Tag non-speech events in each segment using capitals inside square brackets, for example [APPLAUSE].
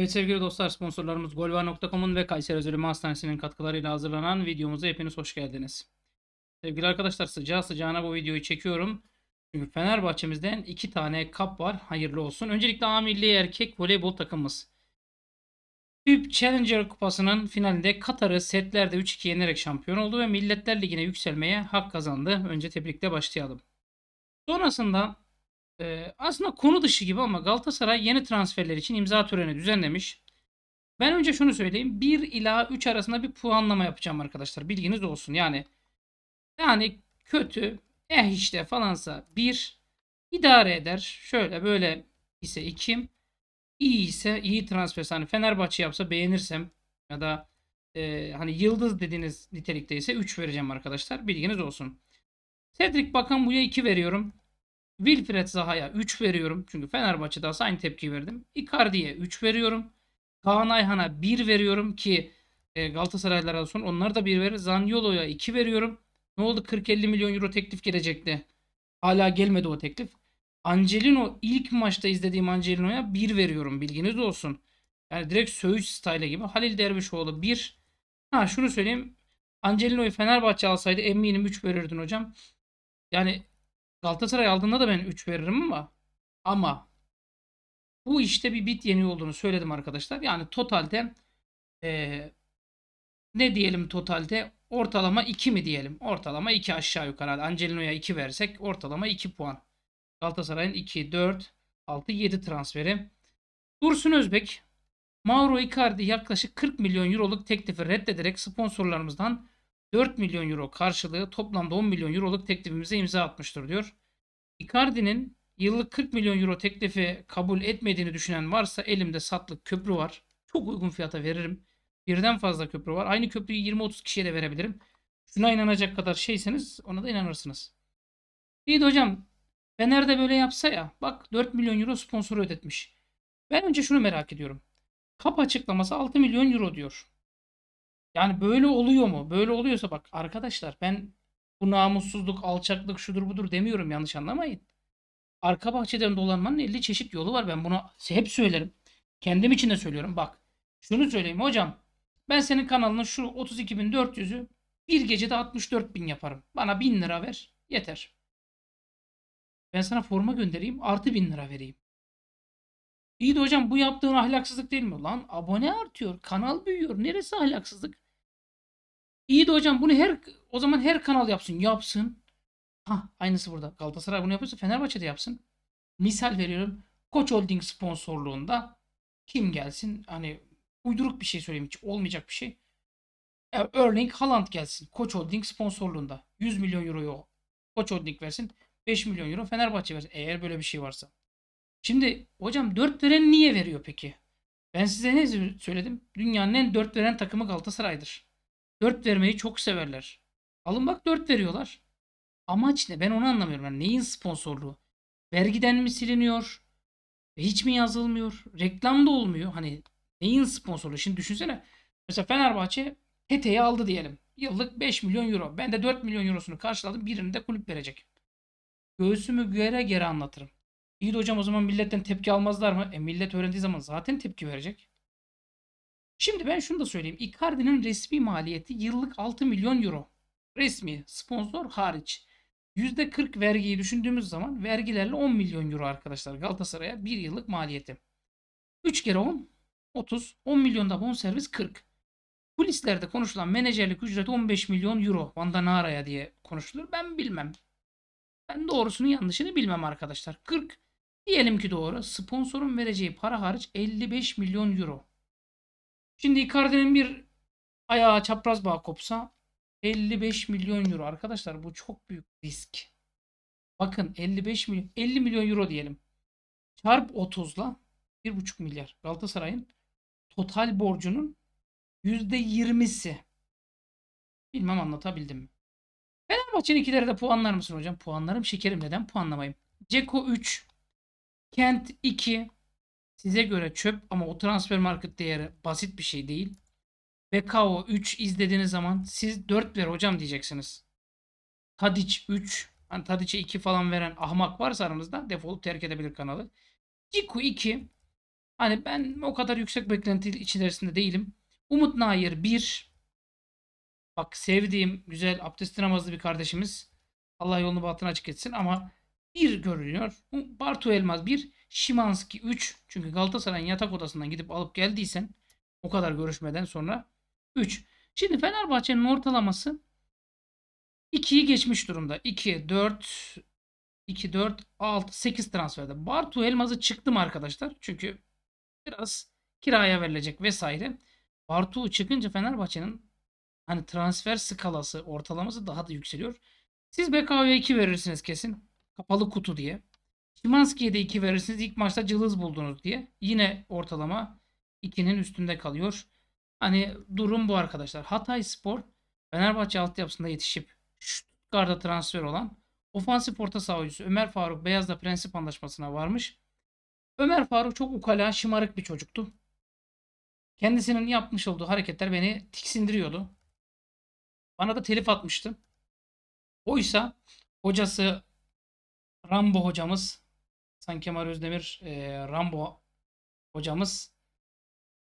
Evet sevgili dostlar sponsorlarımız golva.com'un ve Kayseri Özürüme Hastanesi'nin katkılarıyla hazırlanan videomuza hepiniz hoş geldiniz. Sevgili arkadaşlar sıcağı sıcağına bu videoyu çekiyorum. Çünkü Fenerbahçe'mizden iki tane kap var. Hayırlı olsun. Öncelikle A Milli Erkek Voleybol takımımız. FIB Challenger Kupası'nın finalinde Katar'ı setlerde 3-2 yenerek şampiyon oldu ve Milletler Ligi'ne yükselmeye hak kazandı. Önce tebrikle başlayalım. Sonrasında ee, aslında konu dışı gibi ama Galatasaray yeni transferler için imza töreni düzenlemiş. Ben önce şunu söyleyeyim. 1 ila 3 arasında bir puanlama yapacağım arkadaşlar. Bilginiz olsun. Yani yani kötü, eh işte falansa 1 idare eder. Şöyle böyle ise 2 iyi ise iyi transfer. Hani Fenerbahçe yapsa beğenirsem ya da e, hani yıldız dediğiniz nitelikteyse 3 vereceğim arkadaşlar. Bilginiz olsun. Cedric Bakan buya 2 veriyorum. Wilfred Zaha'ya 3 veriyorum. Çünkü Fenerbahçe'de aslında aynı tepki verdim. Icardi'ye 3 veriyorum. Kaan Ayhan'a 1 veriyorum ki e, Galatasaraylılar sonra onlar da 1 verir. Zaniolo'ya 2 veriyorum. Ne oldu 40-50 milyon euro teklif gelecekti. Hala gelmedi o teklif. Angelino ilk maçta izlediğim Angelino'ya 1 veriyorum bilginiz olsun. Yani direkt söğüş style gibi. Halil Dervişoğlu 1. Ha şunu söyleyeyim. Angelino'yu Fenerbahçe alsaydı eminim 3 verirdin hocam. Yani Galatasaray aldığında da ben 3 veririm ama ama bu işte bir bit yeni olduğunu söyledim arkadaşlar. Yani totalde e, ne diyelim totalde ortalama 2 mi diyelim? Ortalama 2 aşağı yukarı. Angelino'ya 2 versek ortalama 2 puan. Galatasaray'ın 2, 4, 6, 7 transferi. Dursun Özbek, Mauro Icardi yaklaşık 40 milyon euroluk teklifi reddederek sponsorlarımızdan 4 milyon euro karşılığı toplamda 10 milyon euroluk teklifimize imza atmıştır diyor. Icardi'nin yıllık 40 milyon euro teklifi kabul etmediğini düşünen varsa elimde satlık köprü var. Çok uygun fiyata veririm. Birden fazla köprü var. Aynı köprüyü 20-30 kişiye de verebilirim. Şuna inanacak kadar şeyseniz ona da inanırsınız. İyi de hocam Fener de böyle yapsa ya. Bak 4 milyon euro sponsoru ödetmiş. Ben önce şunu merak ediyorum. Kap açıklaması 6 milyon euro diyor. Yani böyle oluyor mu? Böyle oluyorsa bak arkadaşlar ben bu namussuzluk, alçaklık şudur budur demiyorum yanlış anlamayın. Arka bahçeden dolanmanın 50 çeşit yolu var. Ben bunu hep söylerim. Kendim için de söylüyorum. Bak şunu söyleyeyim hocam. Ben senin kanalının şu 32.400'ü bir gecede 64.000 yaparım. Bana 1000 lira ver. Yeter. Ben sana forma göndereyim. Artı 1000 lira vereyim. İyi de hocam bu yaptığın ahlaksızlık değil mi? Lan abone artıyor, kanal büyüyor. Neresi ahlaksızlık? İyi de hocam bunu her o zaman her kanal yapsın. Yapsın. Ha aynısı burada. Galatasaray bunu yapıyorsa Fenerbahçe de yapsın. Misal veriyorum. Koç Holding sponsorluğunda kim gelsin? Hani uyduruk bir şey söyleyeyim hiç olmayacak bir şey. Yani e, örneğin Haaland gelsin. Koç Holding sponsorluğunda. 100 milyon euroyu Koç Holding versin. 5 milyon euro Fenerbahçe versin. Eğer böyle bir şey varsa. Şimdi hocam 4 veren niye veriyor peki? Ben size ne söyledim? Dünyanın en 4 veren takımı Galatasaray'dır. 4 vermeyi çok severler. Alın bak 4 veriyorlar. Amaç ne? Ben onu anlamıyorum. Yani neyin sponsorluğu? Vergiden mi siliniyor? Ve hiç mi yazılmıyor? Reklam da olmuyor. Hani neyin sponsorluğu? Şimdi düşünsene. Mesela Fenerbahçe Tete'yi aldı diyelim. Yıllık 5 milyon euro. Ben de 4 milyon eurosunu karşıladım. Birini de kulüp verecek. Göğsümü göre geri anlatırım. İyi de hocam o zaman milletten tepki almazlar mı? E millet öğrendiği zaman zaten tepki verecek. Şimdi ben şunu da söyleyeyim. Icardi'nin resmi maliyeti yıllık 6 milyon euro. Resmi, sponsor hariç. %40 vergiyi düşündüğümüz zaman vergilerle 10 milyon euro arkadaşlar Galatasaray'a bir yıllık maliyeti. 3 kere 10, 30, 10 milyonda bonservis 40. Kulislerde konuşulan menajerlik ücreti 15 milyon euro Vanda Vandanara'ya diye konuşulur. Ben bilmem. Ben doğrusunu yanlışını bilmem arkadaşlar. 40 Diyelim ki doğru. Sponsorun vereceği para hariç 55 milyon euro. Şimdi Icardi'nin bir ayağı çapraz bağ kopsa 55 milyon euro. Arkadaşlar bu çok büyük risk. Bakın 55 milyon 50 milyon euro diyelim. Çarp 30'la 1,5 milyar. Galatasaray'ın total borcunun %20'si. Bilmem anlatabildim mi? Fenerbahçe'nin ikileri de puanlar mısın hocam? Puanlarım şekerim neden puanlamayayım? Ceko 3, Kent 2 size göre çöp ama o transfer market değeri basit bir şey değil. Bekao 3 izlediğiniz zaman siz 4 ver hocam diyeceksiniz. Tadiç 3 hani Tadiç'e 2 falan veren ahmak varsa aranızda defolup terk edebilir kanalı. Ciku 2 hani ben o kadar yüksek beklenti içerisinde değilim. Umut Nair 1 bak sevdiğim güzel abdestli namazlı bir kardeşimiz. Allah yolunu bahtını açık etsin ama 1 görünüyor. Bartu Elmaz 1, Şimanski 3. Çünkü Galatasaray'ın yatak odasından gidip alıp geldiysen o kadar görüşmeden sonra 3. Şimdi Fenerbahçe'nin ortalaması 2'yi geçmiş durumda. 2, 4, 2, 4, 6, 8 transferde. Bartu Elmaz'ı çıktım arkadaşlar. Çünkü biraz kiraya verilecek vesaire. Bartu çıkınca Fenerbahçe'nin hani transfer skalası ortalaması daha da yükseliyor. Siz BKV'ye 2 verirsiniz kesin. Kapalı kutu diye. Şimanski'ye de 2 verirsiniz. İlk maçta cılız buldunuz diye. Yine ortalama 2'nin üstünde kalıyor. Hani durum bu arkadaşlar. Hatay Spor Fenerbahçe altyapısında yetişip garda transfer olan ofansif orta saha oyuncusu Ömer Faruk Beyaz'la prensip anlaşmasına varmış. Ömer Faruk çok ukala, şımarık bir çocuktu. Kendisinin yapmış olduğu hareketler beni tiksindiriyordu. Bana da telif atmıştı. Oysa hocası Rambo hocamız San Kemal Özdemir e, Rambo hocamız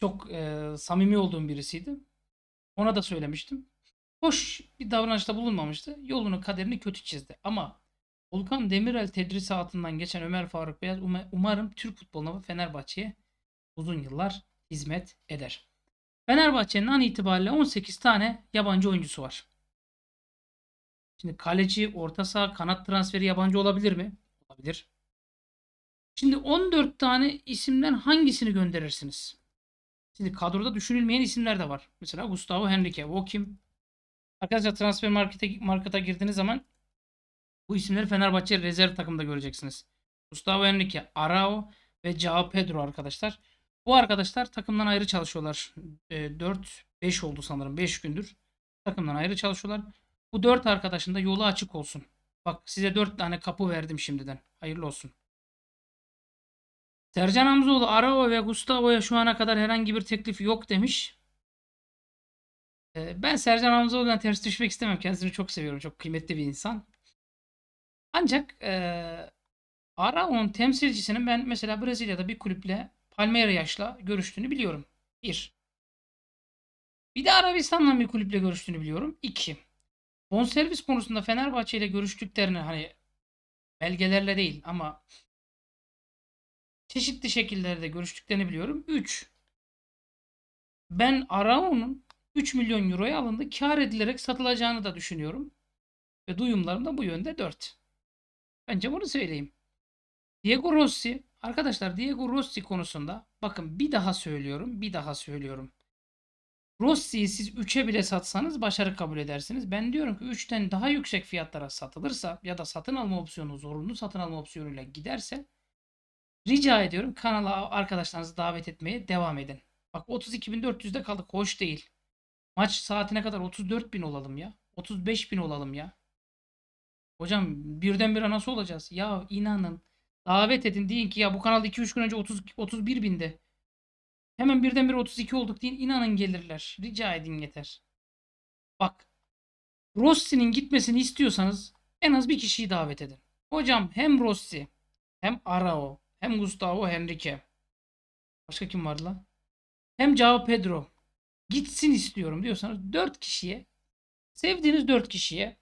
çok e, samimi olduğum birisiydi. Ona da söylemiştim. Hoş bir davranışta bulunmamıştı. Yolunu kaderini kötü çizdi. Ama Volkan Demirel tedrisatından geçen Ömer Faruk Beyaz umarım Türk futboluna ve Fenerbahçe'ye uzun yıllar hizmet eder. Fenerbahçe'nin an itibariyle 18 tane yabancı oyuncusu var. Şimdi kaleci, orta saha, kanat transferi yabancı olabilir mi? Olabilir. Şimdi 14 tane isimden hangisini gönderirsiniz? Şimdi kadroda düşünülmeyen isimler de var. Mesela Gustavo Henrique, Wokim. Arkadaşlar transfer markete, markete girdiğiniz zaman bu isimleri Fenerbahçe rezerv takımda göreceksiniz. Gustavo Henrique, Arao ve Cao Pedro arkadaşlar. Bu arkadaşlar takımdan ayrı çalışıyorlar. 4-5 ee, oldu sanırım. 5 gündür takımdan ayrı çalışıyorlar. Bu dört arkadaşın da yolu açık olsun. Bak size dört tane kapı verdim şimdiden. Hayırlı olsun. Sercan Hamzoğlu Arao ve Gustavo'ya şu ana kadar herhangi bir teklif yok demiş. Ee, ben Sercan Hamzoğlu'na ters düşmek istemem. Kendisini çok seviyorum. Çok kıymetli bir insan. Ancak e, Arao'nun temsilcisinin ben mesela Brezilya'da bir kulüple Palmeiras'la görüştüğünü biliyorum. Bir. Bir de Arabistan'la bir kulüple görüştüğünü biliyorum. İki. Bonservis konusunda Fenerbahçe ile görüştüklerini hani belgelerle değil ama çeşitli şekillerde görüştüklerini biliyorum. 3. Ben Arao'nun 3 milyon euroya alındı. Kar edilerek satılacağını da düşünüyorum. Ve duyumlarım da bu yönde 4. Bence bunu söyleyeyim. Diego Rossi, arkadaşlar Diego Rossi konusunda bakın bir daha söylüyorum, bir daha söylüyorum. Rossi'yi siz 3'e bile satsanız başarı kabul edersiniz. Ben diyorum ki 3'ten daha yüksek fiyatlara satılırsa ya da satın alma opsiyonu zorunlu satın alma opsiyonuyla giderse rica ediyorum kanala arkadaşlarınızı davet etmeye devam edin. Bak 32.400'de kaldık. Hoş değil. Maç saatine kadar 34.000 olalım ya. 35.000 olalım ya. Hocam birdenbire nasıl olacağız? Ya inanın davet edin deyin ki ya bu kanal 2-3 gün önce 30, 31 Hemen birdenbire 32 olduk deyin. İnanın gelirler. Rica edin yeter. Bak. Rossi'nin gitmesini istiyorsanız en az bir kişiyi davet edin. Hocam hem Rossi hem Arao hem Gustavo Henrique. Başka kim vardı lan? Hem Cao Pedro. Gitsin istiyorum diyorsanız 4 kişiye sevdiğiniz 4 kişiye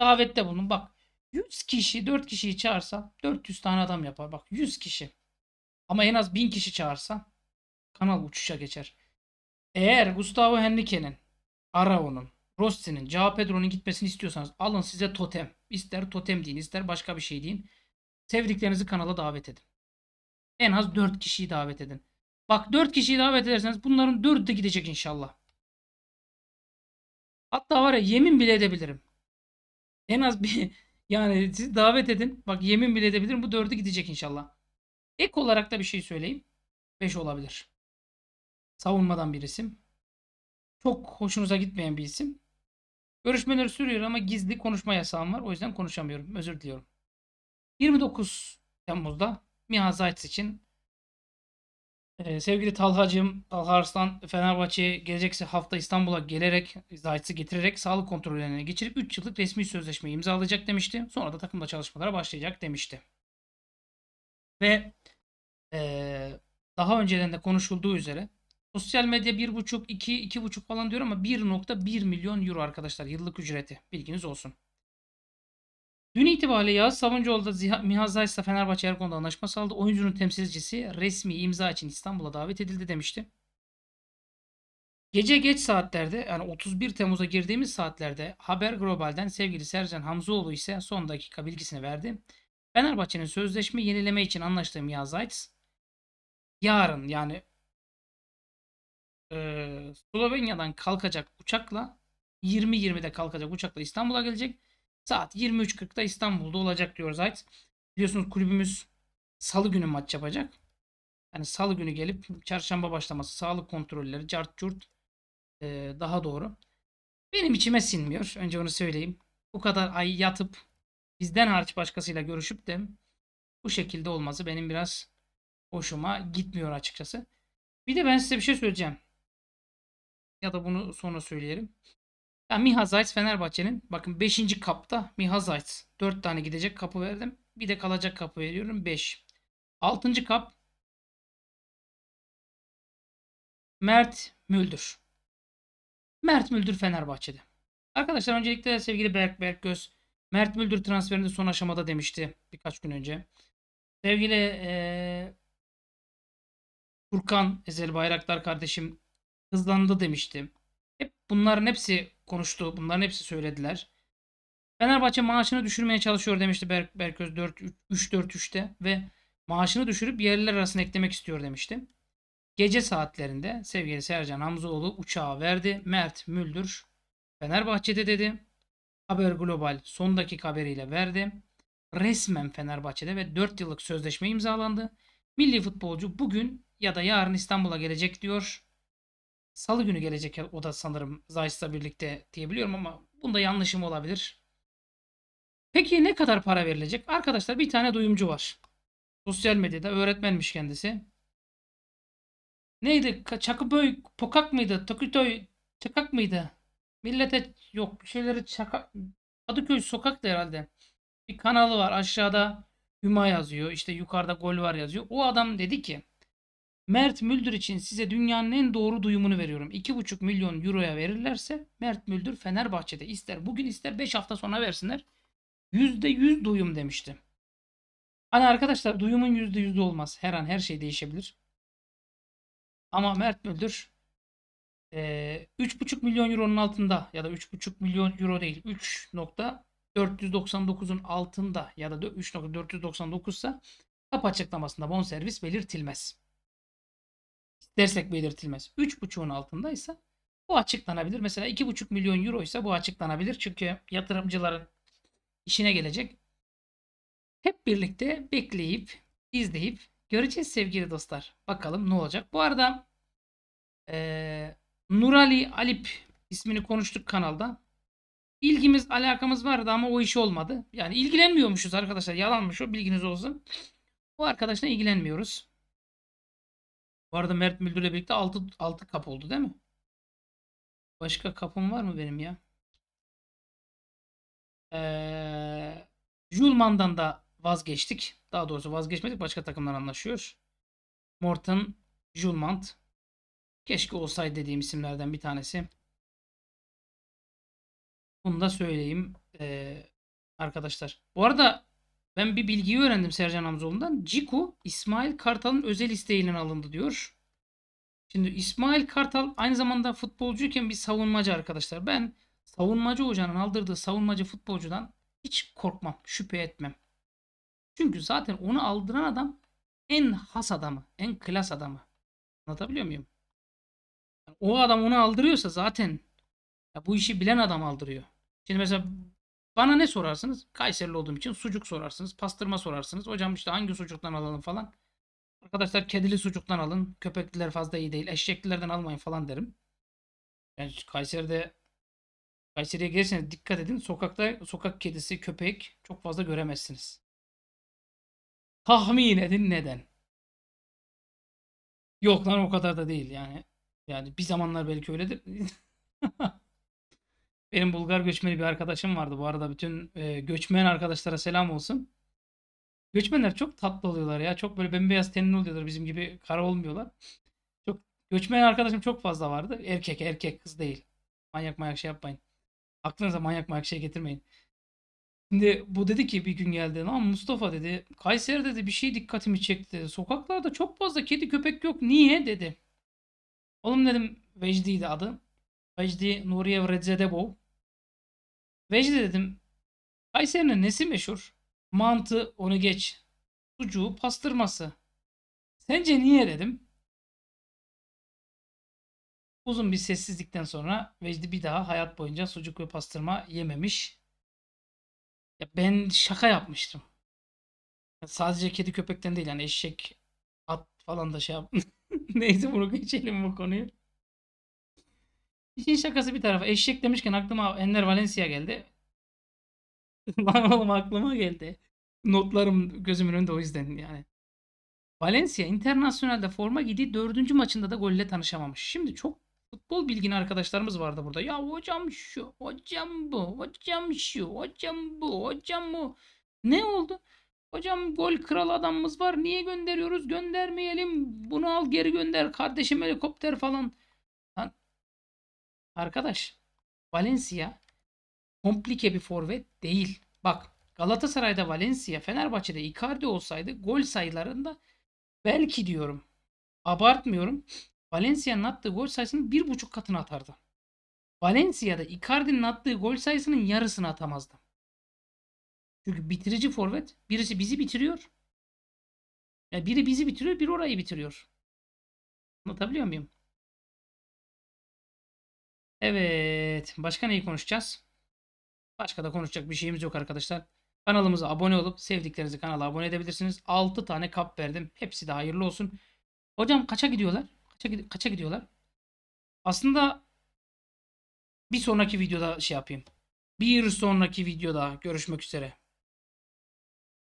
davette bulunun. Bak 100 kişi 4 kişiyi çağırsa 400 tane adam yapar. Bak 100 kişi. Ama en az 1000 kişi çağırsa kanal uçuşa geçer. Eğer Gustavo Henrique'nin, Arao'nun, Rossi'nin, Cao Pedro'nun gitmesini istiyorsanız alın size totem. İster totem deyin ister başka bir şey deyin. Sevdiklerinizi kanala davet edin. En az 4 kişiyi davet edin. Bak 4 kişiyi davet ederseniz bunların 4'ü de gidecek inşallah. Hatta var ya yemin bile edebilirim. En az bir [LAUGHS] yani siz davet edin. Bak yemin bile edebilirim bu 4'ü gidecek inşallah. Ek olarak da bir şey söyleyeyim. 5 olabilir. Savunmadan bir isim. Çok hoşunuza gitmeyen bir isim. Görüşmeler sürüyor ama gizli konuşma yasağım var. O yüzden konuşamıyorum. Özür diliyorum. 29 Temmuz'da Miha Zayt's için ee, sevgili Talha'cığım, Talha Arslan Fenerbahçe'ye gelecekse hafta İstanbul'a gelerek Zayt'sı getirerek sağlık kontrollerine geçirip 3 yıllık resmi sözleşme imzalayacak demişti. Sonra da takımda çalışmalara başlayacak demişti. Ve e, daha önceden de konuşulduğu üzere Sosyal medya 1.5, 2, 2.5 falan diyor ama 1.1 milyon euro arkadaşlar yıllık ücreti. Bilginiz olsun. Dün itibariyle Yağız Savuncuoğlu da Mihaz Zayt'la Fenerbahçe her konuda anlaşma sağladı. Oyuncunun temsilcisi resmi imza için İstanbul'a davet edildi demişti. Gece geç saatlerde yani 31 Temmuz'a girdiğimiz saatlerde Haber Global'den sevgili Sercan Hamzoğlu ise son dakika bilgisini verdi. Fenerbahçe'nin sözleşme yenileme için anlaştığı Mihaz Zayt yarın yani e, Slovenya'dan kalkacak uçakla 20.20'de kalkacak uçakla İstanbul'a gelecek. Saat 23.40'da İstanbul'da olacak diyor Zayt. Biliyorsunuz kulübümüz salı günü maç yapacak. Yani salı günü gelip çarşamba başlaması, sağlık kontrolleri, cart curt e, daha doğru. Benim içime sinmiyor. Önce onu söyleyeyim. Bu kadar ay yatıp bizden hariç başkasıyla görüşüp de bu şekilde olması benim biraz hoşuma gitmiyor açıkçası. Bir de ben size bir şey söyleyeceğim ya da bunu sonra söyleyelim. Yani Miha Zayt Fenerbahçe'nin bakın 5. kapta Miha Zayt 4 tane gidecek kapı verdim. Bir de kalacak kapı veriyorum 5. 6. kap Mert Müldür. Mert Müldür Fenerbahçe'de. Arkadaşlar öncelikle sevgili Berk Berkgöz Mert Müldür transferini son aşamada demişti birkaç gün önce. Sevgili ee, Furkan Ezel Bayraktar kardeşim hızlandı demiştim. Hep bunların hepsi konuştu. Bunların hepsi söylediler. Fenerbahçe maaşını düşürmeye çalışıyor demişti Berk Berköz 3-4-3'te ve maaşını düşürüp yerliler arasına eklemek istiyor demişti. Gece saatlerinde sevgili Sercan Hamzoğlu uçağı verdi. Mert Müldür Fenerbahçe'de dedi. Haber Global son dakika haberiyle verdi. Resmen Fenerbahçe'de ve 4 yıllık sözleşme imzalandı. Milli futbolcu bugün ya da yarın İstanbul'a gelecek diyor Salı günü gelecek o da sanırım Zeiss'la birlikte diyebiliyorum ama bunda yanlışım olabilir. Peki ne kadar para verilecek? Arkadaşlar bir tane duyumcu var. Sosyal medyada öğretmenmiş kendisi. Neydi? Çakıböy Pokak mıydı? Takıtöy Çakak mıydı? Millete yok bir şeyleri çaka Kadıköy sokakta herhalde. Bir kanalı var aşağıda Hüma yazıyor işte yukarıda gol var yazıyor. O adam dedi ki Mert Müldür için size dünyanın en doğru duyumunu veriyorum. 2,5 milyon euroya verirlerse Mert Müldür Fenerbahçe'de ister bugün ister 5 hafta sonra versinler. %100 duyum demişti. Hani arkadaşlar duyumun %100 olmaz. Her an her şey değişebilir. Ama Mert Müldür e, 3,5 milyon euronun altında ya da 3,5 milyon euro değil 3.499'un altında ya da 3.499 ise kap açıklamasında bonservis belirtilmez. İstersek belirtilmez. 3,5'un altındaysa bu açıklanabilir. Mesela 2,5 milyon euro ise bu açıklanabilir. Çünkü yatırımcıların işine gelecek. Hep birlikte bekleyip, izleyip göreceğiz sevgili dostlar. Bakalım ne olacak. Bu arada e, Nurali Alip ismini konuştuk kanalda. İlgimiz, alakamız vardı ama o iş olmadı. Yani ilgilenmiyormuşuz arkadaşlar. Yalanmış o bilginiz olsun. Bu arkadaşla ilgilenmiyoruz. Bu arada Mert Müldür'le birlikte 6, 6 kap oldu değil mi? Başka kapım var mı benim ya? Ee, Julman'dan da vazgeçtik. Daha doğrusu vazgeçmedik. Başka takımlar anlaşıyor. Morton, Julmant. Keşke olsaydı dediğim isimlerden bir tanesi. Bunu da söyleyeyim. Ee, arkadaşlar. Bu arada ben bir bilgiyi öğrendim Sercan Hamzoğlu'ndan. Ciku İsmail Kartal'ın özel isteğiyle alındı diyor. Şimdi İsmail Kartal aynı zamanda futbolcuyken bir savunmacı arkadaşlar. Ben savunmacı hocanın aldırdığı savunmacı futbolcudan hiç korkmam, şüphe etmem. Çünkü zaten onu aldıran adam en has adamı, en klas adamı. Anlatabiliyor muyum? o adam onu aldırıyorsa zaten ya bu işi bilen adam aldırıyor. Şimdi mesela bana ne sorarsınız? Kayserili olduğum için sucuk sorarsınız, pastırma sorarsınız. Hocam işte hangi sucuktan alalım falan. Arkadaşlar kedili sucuktan alın. Köpekliler fazla iyi değil. Eşeklilerden almayın falan derim. Yani Kayseri'de Kayseri'ye gelirseniz dikkat edin. Sokakta sokak kedisi, köpek çok fazla göremezsiniz. Tahmin edin neden? Yok lan o kadar da değil yani. Yani bir zamanlar belki öyledir. [LAUGHS] Benim Bulgar göçmeni bir arkadaşım vardı. Bu arada bütün e, göçmen arkadaşlara selam olsun. Göçmenler çok tatlı oluyorlar ya. Çok böyle bembeyaz tenli oluyorlar. Bizim gibi kara olmuyorlar. Çok göçmen arkadaşım çok fazla vardı. Erkek erkek kız değil. Manyak manyak şey yapmayın. Aklınıza manyak manyak şey getirmeyin. Şimdi bu dedi ki bir gün geldi. Lan Mustafa dedi. Kayseri dedi bir şey dikkatimi çekti dedi. Sokaklarda çok fazla kedi köpek yok. Niye dedi. Oğlum dedim Vecdi'ydi adı. Vecdi Nuriye Recedebov. Vecde dedim. Kayseri'nin nesi meşhur? Mantı onu geç. Sucuğu pastırması. Sence niye dedim. Uzun bir sessizlikten sonra Vecdi bir daha hayat boyunca sucuk ve pastırma yememiş. Ya ben şaka yapmıştım. Ya sadece kedi köpekten değil yani eşek, at falan da şey yap. [LAUGHS] Neyse bunu geçelim bu konuyu. İşin şakası bir tarafa. Eşek demişken aklıma Enner Valencia geldi. Lan [LAUGHS] oğlum aklıma geldi. Notlarım gözümün önünde o yüzden yani. Valencia internasyonelde forma gidi, dördüncü maçında da golle tanışamamış. Şimdi çok futbol bilgini arkadaşlarımız vardı burada. Ya hocam şu, hocam bu, hocam şu, hocam bu, hocam bu. Ne oldu? Hocam gol kral adamımız var. Niye gönderiyoruz? Göndermeyelim. Bunu al geri gönder. Kardeşim helikopter falan. Arkadaş Valencia komplike bir forvet değil. Bak Galatasaray'da Valencia, Fenerbahçe'de Icardi olsaydı gol sayılarında belki diyorum abartmıyorum Valencia'nın attığı gol sayısının bir buçuk katını atardı. Valencia'da Icardi'nin attığı gol sayısının yarısını atamazdı. Çünkü bitirici forvet birisi bizi bitiriyor. Yani biri bizi bitiriyor, biri orayı bitiriyor. Anlatabiliyor muyum? Evet. Başka neyi konuşacağız? Başka da konuşacak bir şeyimiz yok arkadaşlar. Kanalımıza abone olup sevdiklerinizi kanala abone edebilirsiniz. 6 tane kap verdim. Hepsi de hayırlı olsun. Hocam kaça gidiyorlar? Kaça, kaça gidiyorlar? Aslında bir sonraki videoda şey yapayım. Bir sonraki videoda görüşmek üzere.